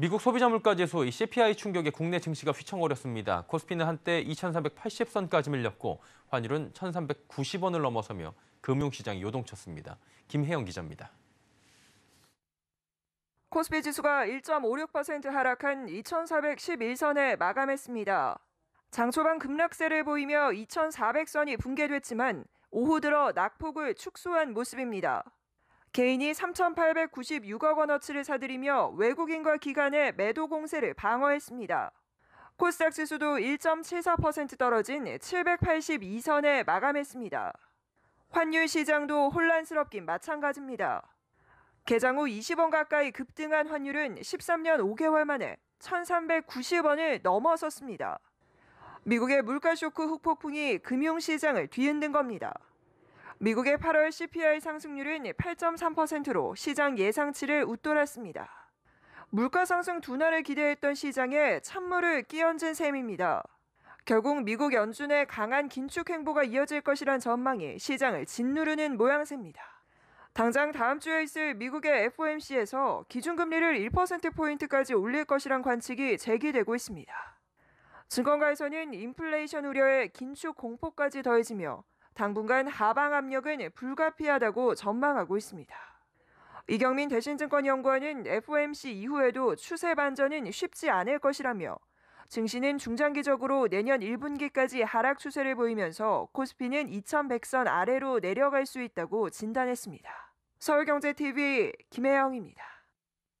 미국 소비자 물가 지수 이 CPI 충격에 국내 증시가 휘청거렸습니다. 코스피는 한때 2,480선까지 밀렸고 환율은 1,390원을 넘어서며 금융시장이 요동쳤습니다. 김혜영 기자입니다. 코스피 지수가 1.56% 하락한 2,411선에 마감했습니다. 장 초반 급락세를 보이며 2,400선이 붕괴됐지만 오후 들어 낙폭을 축소한 모습입니다. 개인이 3,896억 원어치를 사들이며 외국인과 기관의 매도 공세를 방어했습니다. 코스닥 지수도 1.74% 떨어진 782선에 마감했습니다. 환율 시장도 혼란스럽긴 마찬가지입니다. 개장 후 20원 가까이 급등한 환율은 13년 5개월 만에 1,390원을 넘어섰습니다. 미국의 물가 쇼크 후폭풍이 금융시장을 뒤흔든 겁니다. 미국의 8월 CPI 상승률은 8.3%로 시장 예상치를 웃돌았습니다. 물가 상승 둔화를 기대했던 시장에 찬물을 끼얹은 셈입니다. 결국 미국 연준의 강한 긴축 행보가 이어질 것이란 전망이 시장을 짓누르는 모양새입니다. 당장 다음 주에 있을 미국의 FOMC에서 기준금리를 1%포인트까지 올릴 것이란 관측이 제기되고 있습니다. 증권가에서는 인플레이션 우려에 긴축 공포까지 더해지며 당분간 하방 압력은 불가피하다고 전망하고 있습니다. 이경민 대신증권연구원은 FOMC 이후에도 추세 반전은 쉽지 않을 것이라며 증시는 중장기적으로 내년 1분기까지 하락 추세를 보이면서 코스피는 2100선 아래로 내려갈 수 있다고 진단했습니다. 서울경제TV 김혜영입니다.